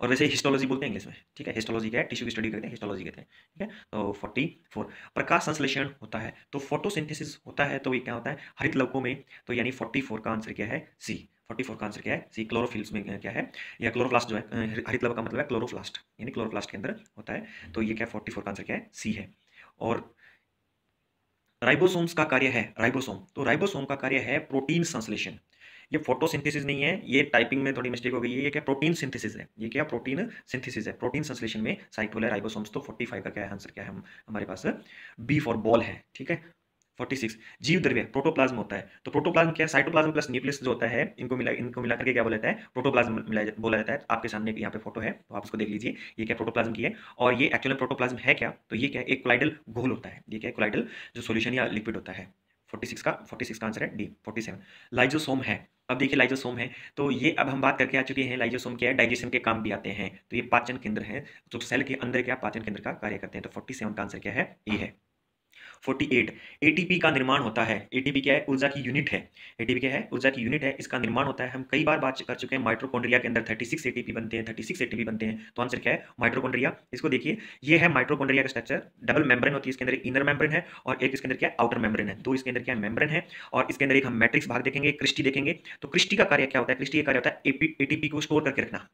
और वैसे हिस्टोलॉजी बोलते हैं इंग्लिश में ठीक है हिस्टोलॉजी क्या है टिश्यू की स्टडी करते हैं हिस्टोलॉजी कहते हैं ठीक है तो फोर्टी फोर प्रकाश संश्लेषण होता है तो फोटोसिंथेसिस होता है तो ये क्या होता है हरित लवकों में तो यानी फोर्टी फोर का आंसर क्या है सी फोर्टी फोर का आंसर क्या है सी क्लोरोफिल्स में क्या है या क्लोरोप्लास्ट जो है हरित लव का मतलब है क्लोरोप्लास्ट यानी क्लोरोप्लास्ट के अंदर होता है तो ये क्या फोर्टी फोर का आंसर क्या है सी है और राइबोसोम्स का कार्य है राइबोसोम तो राइबोसोम का कार्य है प्रोटीन संश्लेषण ये फोटोसिंथेसिस नहीं है ये टाइपिंग में थोड़ी मिस्टेक हो गई है ये क्या प्रोटीन सिंथेसिस है ये क्या प्रोटीन सिंथेसिस है प्रोटीन संश्लेषण में साइकोलर है राइबोसोम्स तो 45 का क्या है आंसर क्या है हमारे पास बी फॉर बॉल है ठीक है 46 जीव द्रव्य प्रोटोप्लाज्म होता है तो प्रोटोप्लाज्म क्या साइटोप्लाज्म प्लस न्यूक्लियस जो होता है इनको मिला इनको मिला करके क्या बोला जाता है प्रोटोप्लाज्म मिला बोला जाता है आपके सामने एक यहाँ पे फोटो है तो आप उसको देख लीजिए ये क्या प्रोटोप्लाज्म की है और ये एक्चुअल प्रोटोप्लाज्म है क्या तो ये क्या एक क्लाइडल घोल होता है ये क्या क्लाइडल जो सोल्यूशन या लिक्विड होता है 46 का 46 का आंसर है डी 47 लाइजोसोम है अब देखिए लाइजोसोम है तो ये अब हम बात करके आ चुके हैं लाइजोसोम क्या है डाइजेशन के काम भी आते हैं तो ये पाचन केंद्र है तो सेल के अंदर क्या पाचन केंद्र का कार्य करते हैं तो फोर्टी सेवन का आंसर क्या है ये है 48 ATP का निर्माण होता है एटीपी क्या है ऊर्जा की यूनिट है एटीपी क्या है ऊर्जा की यूनिट है इसका निर्माण होता है हम कई बार बात कर चुके हैं माइट्रोकोन्ड्रिया के अंदर 36 एटीपी बनते हैं 36 एटीपी बनते हैं तो आंसर क्या है माइट्रोकोन्ड्रिया इसको देखिए ये है माइट्रोकोन्ड्रिया का स्ट्रक्चर डबल मेम्ब्रेन होती है इसके अंदर इनर मेम्ब्रेन है और एक इसके अंदर क्या है आउटर मेम्ब्रेन है दो इसके अंदर क्या है मेम्ब्रेन है और इसके अंदर एक हम मैट्रिक्स भाग देखेंगे क्रिस्टी देखेंगे तो क्रिस्टी का कार्य क्या होता है क्रिस्टी का कार्य होता है एटीपी को स्टोर करके रखना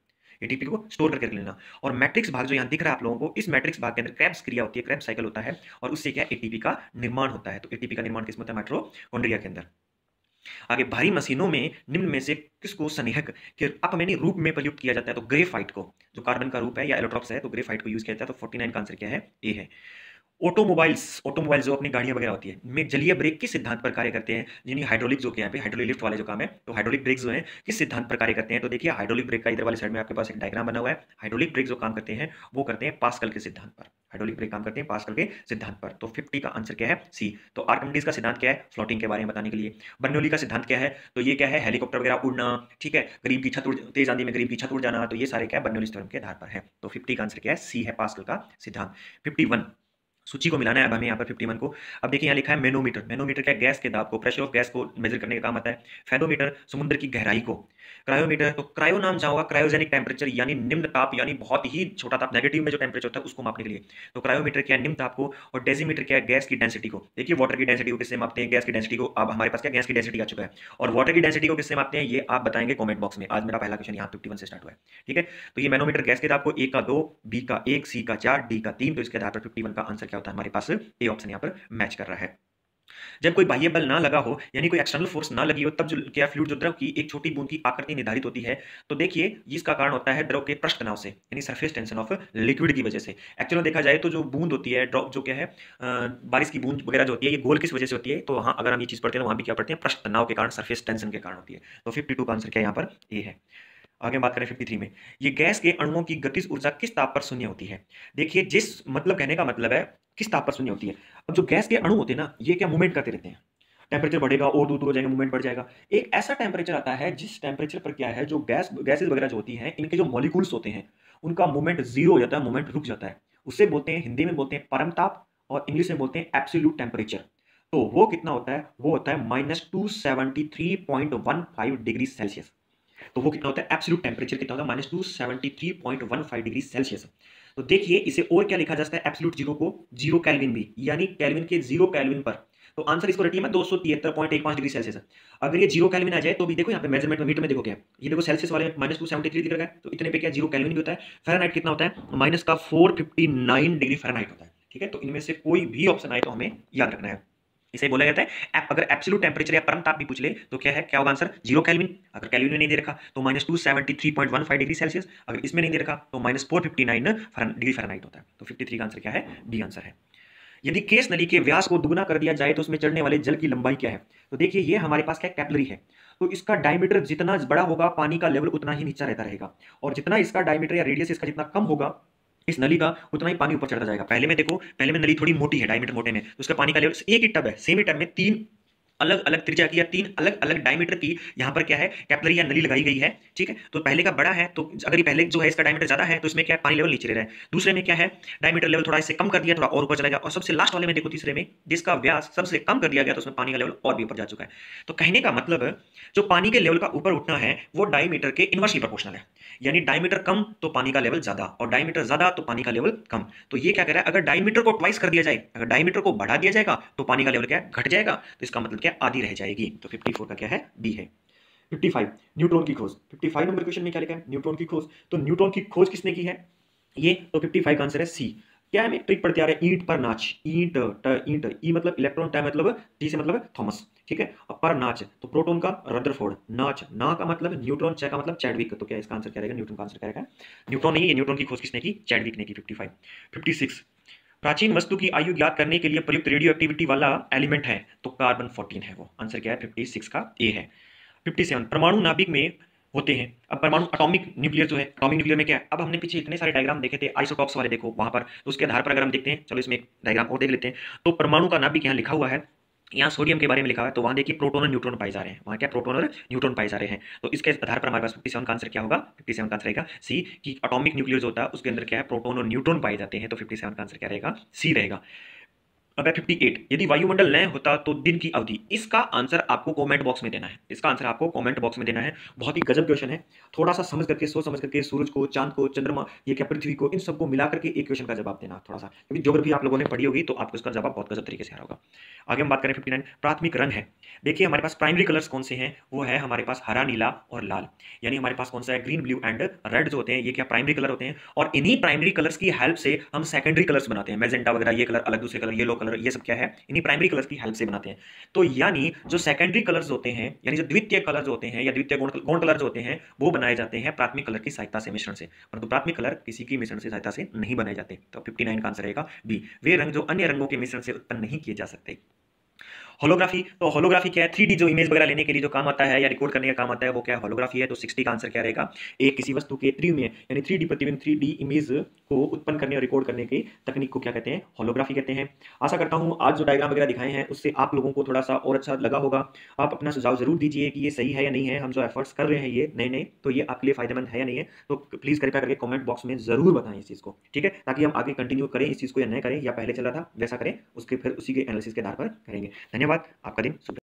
एटीपी को स्टोर करके लेना और मैट्रिक्स भाग जो यहाँ दिख रहा है आप लोगों को इस मैट्रिक्स भाग के अंदर क्रैप्स क्रिया होती है क्रैप साइकिल होता है और उससे क्या एटीपी का निर्माण होता है तो एटीपी का निर्माण किस में होता है माइट्रोकॉन्ड्रिया के अंदर आगे भारी मशीनों में निम्न में से किसको स्नेहक के अपमैनी रूप में प्रयुक्त किया जाता है तो ग्रेफाइट को जो कार्बन का रूप है या एलोट्रॉप्स है तो ग्रेफाइट को यूज किया जाता है तो 49 का आंसर क्या है ए है ऑटोमोबाइल्स ऑटोमोबाइल जो अपनी गाड़ियां वगैरह होती है में जलीय ब्रेक किस सिद्धांत पर कार्य करते हैं जिन्हें हाइड्रोलिक जो कि यहाँ पे हाइड्रोलिक लिफ्ट वाले जो काम है तो हाइड्रोलिक ब्रेक जो है किस सिद्धांत पर कार्य करते हैं तो देखिए हाइड्रोलिक ब्रेक का इधर वाले साइड में आपके पास एक डायग्राम बना हुआ है हाइड्रोलिक ब्रेक जो काम करते हैं वो करते हैं पासकल के सिद्धांत पर हाइड्रोलिक ब्रेक काम करते हैं पासकल के सिद्धांत पर तो फिफ्टी का आंसर क्या है सी तो आर्कमिडीज का सिद्धांत क्या है फ्लोटिंग के बारे में बताने के लिए बर्नोली का सिद्धांत क्या है तो ये क्या है हेलीकॉप्टर वगैरह उड़ना ठीक है गरीब की छत उड़ तेज आंधी में गरीब की छत उड़ जाना तो ये सारे क्या है बर्नोली थ्योरम के आधार पर है तो फिफ्टी का आंसर क्या है सी है पासकल का सिद्धांत फिफ्टी वन सूची को मिलाना है अब हमें यहाँ पर फिफ्टी वन को अब देखिए यहाँ लिखा है मेनोमीटर मेनोमीटर क्या गैस के दाब को प्रेशर ऑफ गैस को मेजर करने का काम आता है फैनोमीटर समुद्र की गहराई को क्रायोमीटर तो क्रायो नाम जहाँ क्रायोजेनिक टेम्परेचर यानी निम्न ताप यानी बहुत ही छोटा ताप नेगेटिव में जो टेम्परेचर होता है उसको मापने के लिए तो क्रायोमीटर क्या है निम्न ताप को और डेजीमीटर क्या है गैस की डेंसिटी को देखिए वाटर की डेंसिटी को किससे मापते हैं गैस की डेंसिटी को अब हमारे पास क्या गैस की डेंसिटी आ चुका है और वाटर की डेंसिटी को किससे मापते हैं ये आप बताएंगे कॉमेंट बॉक्स में आज मेरा पहला क्वेश्चन यहाँ फिफ्टी से स्टार्ट हुआ है ठीक है तो ये मैनोमीटर गैस के ताप को ए का दो बी का एक सी का चार डी का तीन तो इसके आधार पर फिफ्टी का आंसर क्या होता है हमारे पास ए ऑप्शन यहाँ पर मैच कर रहा है जब कोई बाह्य बल ना लगा हो यानी कोई एक्सटर्नल फोर्स ना लगी हो तब जो क्या फ्लूड जो द्रव की एक छोटी बूंद की आकृति निर्धारित होती है तो देखिए इसका कारण होता है द्रव के पृष्ठ तनाव से यानी सरफेस टेंशन ऑफ लिक्विड की वजह से एक्चुअली देखा जाए तो जो बूंद होती है ड्रॉप जो क्या है बारिश की बूंद वगैरह जो होती है ये गोल किस वजह से होती है तो हाँ अगर हम ये चीज़ पढ़ते हैं तो वहां भी क्या पढ़ते हैं पृष्ठ तनाव के कारण सर्फेस टेंशन के कारण होती है तो फिफ्टी का आंसर क्या यहाँ पर ये है आगे बात करें 53 में ये गैस के अणुओं की गतिज ऊर्जा किस ताप पर शून्य होती है देखिए जिस मतलब कहने का मतलब है किस ताप पर शून्य होती है अब जो गैस के अणु होते हैं ना ये क्या मूवमेंट करते रहते हैं टेम्परेचर बढ़ेगा और दूर दूर हो जाएगा मूवमेंट बढ़ जाएगा एक ऐसा टेम्परेचर आता है जिस टेम्परेचर पर क्या है जो गैस गैसेज वगैरह जो होती हैं इनके जो मॉलिकूल्स होते हैं उनका मूवमेंट जीरो हो जाता है मूवमेंट रुक जाता है उससे बोलते हैं हिंदी में बोलते हैं परम ताप और इंग्लिश में बोलते हैं एप्सिल्यूट टेम्परेचर तो वो कितना होता है वो होता है minus two seventy three point one five degree Celsius तो वो कितना होता है एप्सिल्यूट टेम्परेचर कितना होता है minus two seventy three point one five degree Celsius तो देखिए इसे और क्या लिखा जा सकता है एप्सलूट जीरो को जीरो कैलविन भी यानी कैलविन के जीरो कैलविन पर तो आंसर इसको रेटी है दो सौ तिहत्तर पॉइंट एक पांच डिग्री सेल्सियस अगर ये जीरो कैलविन आ जाए तो भी देखो यहाँ पे मेजरमेंट में मीटर में देखो क्या ये देखो सेल्सियस वाले माइनस टू सेवेंटी थ्री दिखा तो इतने पे क्या जीरो कैलविन भी होता है फेरानाइट कितना होता है माइनस का four fifty nine degree Fahrenheit होता है ठीक है तो इनमें से कोई भी ऑप्शन आए तो हमें याद रखना है इसे बोला जाता है अगर एप्सिलू टेम्परेचर या परम ताप भी पूछ ले तो क्या है क्या होगा आंसर जीरो कैलविन अगर कैलविन में नहीं दे रखा तो minus two seventy three point one five degree Celsius अगर इसमें नहीं दे रखा तो minus four fifty nine degree Fahrenheit होता है तो फिफ्टी थ्री का आंसर क्या है डी आंसर है यदि केस नली के व्यास को दुगुना कर दिया जाए तो उसमें चढ़ने वाले जल की लंबाई क्या है तो देखिए ये हमारे पास क्या कैपलरी है तो इसका डायमीटर जितना बड़ा होगा पानी का लेवल उतना ही नीचा रहता रहेगा और जितना इसका डायमीटर या रेडियस इसका जितना कम होगा इस नली का उतना ही पानी ऊपर चढ़ता जाएगा पहले में देखो पहले में नली थोड़ी मोटी है डायमीटर मोटे में तो उसका पानी का लेवल एक ही टब है सेम ही टब में तीन अलग अलग त्रिज्या की या तीन अलग अलग डायमीटर की यहाँ पर क्या है कैपलरी या नली लगाई गई है ठीक है तो पहले का बड़ा है तो अगर ये पहले जो है इसका डायमीटर ज़्यादा है तो इसमें क्या है पानी लेवल नीचे रहा है दूसरे में क्या है डायमीटर लेवल थोड़ा इससे कम कर दिया थोड़ा और ऊपर चला गया और सबसे लास्ट वाले में देखो तीसरे में जिसका व्यास सबसे कम कर दिया गया तो उसमें पानी का लेवल और भी ऊपर जा चुका है तो कहने का मतलब जो पानी के लेवल का ऊपर उठना है वो डायमीटर के इनवर्सली प्रोपोर्शनल है यानी डायमीटर कम तो पानी का लेवल ज़्यादा और डायमीटर ज़्यादा तो पानी का लेवल कम तो ये क्या कह रहा है अगर डायमीटर को ट्वाइस कर दिया जाए अगर डायमीटर को बढ़ा दिया जाएगा तो पानी का लेवल क्या घट जाएगा तो इसका मतलब क्या क्या आधी रह जाएगी तो 54 का क्या है बी है 55 न्यूट्रॉन की खोज 55 नंबर क्वेश्चन में क्या लिखा है न्यूट्रॉन की खोज तो न्यूट्रॉन की खोज किसने की है ये तो 55 का आंसर है सी क्या हमें ट्रिक पढ़ते आ रहे हैं ईंट पर नाच ईंट ईंट ई e मतलब इलेक्ट्रॉन टाइम मतलब टी से मतलब थॉमस ठीक है अब पर नाच तो प्रोटोन का रदरफोर्ड नाच ना का मतलब न्यूट्रॉन चै का मतलब चैडविक तो क्या इसका आंसर क्या रहेगा न्यूट्रॉन का आंसर क्या रहेगा न्यूट्रॉन नहीं है न्यूट्रॉन की खोज किसने की चैडविक ने की फिफ्टी फाइव प्राचीन वस्तु की आयु ज्ञात करने के लिए प्रयुक्त रेडियो एक्टिविटी वाला एलिमेंट है तो कार्बन 14 है वो आंसर क्या है फिफ्टी सिक्स का ए है फिफ्टी सेवन परमाणु नाभिक में होते हैं अब परमाणु अटोमिक न्यूक्लियर जो है अटोमिक न्यूक्लियर में क्या है अब हमने पीछे इतने सारे डायग्राम देखे थे आइसोटॉप्स वाले देखो वहां पर तो उसके आधार पर अगर हम देखते हैं चलो इसमें डायग्राम और देख लेते हैं तो परमाणु का नाभिक यहाँ लिखा हुआ है यहाँ सोडियम के बारे में लिखा है तो वहाँ देखिए प्रोटोन और न्यूट्रॉन पाए जा रहे हैं वहाँ क्या प्रोटोन और न्यूट्रॉन पाए जा रहे हैं तो इसके आधार पर हमारे पास फिफ्टी सेवन का आंसर क्या होगा फिफ्टी सेवन का आंसर रहेगा सी कि अटोमिक न्यूक्लियस होता है उसके अंदर क्या है प्रोटोन और न्यूट्रॉन पाए जाते हैं तो फिफ्टी सेवन का आंसर क्या रहेगा सी रहेगा अब है 58 यदि वायुमंडल लय होता तो दिन की अवधि इसका आंसर आपको कमेंट बॉक्स में देना है इसका आंसर आपको कमेंट बॉक्स में देना है बहुत ही गजब क्वेश्चन है थोड़ा सा समझ करके सोच समझ करके सूरज को चांद को चंद्रमा ये क्या पृथ्वी को इन सबको मिला करके एक क्वेश्चन का जवाब देना थोड़ा सा क्योंकि जोग्राफी आप लोगों ने पढ़ी होगी तो आपको इसका जवाब बहुत गजब तरीके से आ रहा होगा आगे हम बात करें फिफ्टी प्राथमिक रंग है देखिए हमारे पास प्राइमरी कलर्स कौन से हैं वो है हमारे पास हरा नीला और लाल यानी हमारे पास कौन सा है ग्रीन ब्लू एंड रेड जो होते हैं ये क्या प्राइमरी कलर होते हैं और इन्हीं प्राइमरी कलर्स की हेल्प से हम सेकेंडरी कलर्स बनाते हैं मेजेंटा वगैरह ये कलर अलग दूसरे कलर येलो कलर कलर ये सब क्या है इन्हीं प्राइमरी कलर्स की हेल्प से बनाते हैं तो यानी जो सेकेंडरी कलर्स होते हैं यानी जो द्वितीय कलर्स होते हैं या द्वितीय गौण गौण कलर्स होते हैं वो बनाए जाते हैं प्राथमिक कलर की सहायता से मिश्रण से परंतु प्राथमिक कलर किसी की मिश्रण से सहायता से नहीं बनाए जाते तो फिफ्टी का आंसर रहेगा बी वे रंग जो अन्य रंगों के मिश्रण से उत्पन्न नहीं किए जा सकते होलोग्राफी तो होलोग्राफी क्या है थ्री जो इमेज वगैरह लेने के लिए जो काम आता है या रिकॉर्ड करने का काम आता है वो क्या है होलोग्राफी है तो सिक्सटी का आंसर क्या रहेगा एक किसी वस्तु के थ्री में यानी थ्री प्रतिबिंब थ्री इमेज को उत्पन्न करने और रिकॉर्ड करने की तकनीक को क्या कहते हैं होलोग्राफी कहते हैं आशा करता हूँ आज जो डायग्राम वगैरह दिखाए हैं उससे आप लोगों को थोड़ा सा और अच्छा लगा होगा आप अपना सुझाव जरूर दीजिए कि ये सही है या नहीं है हम जो एफर्ट्स कर रहे हैं ये नए नए तो ये आपके लिए फायदेमंद है या नहीं है तो प्लीज़ कृपया करके कॉमेंट बॉक्स में जरूर बताएं इस चीज़ को ठीक है ताकि हम आगे कंटिन्यू करें इस चीज़ को या नए करें या पहले चला था वैसा करें उसके फिर उसी के एनालिसिस के आधार पर करेंगे धन्यवाद धन्यवाद आपका दिन शुभ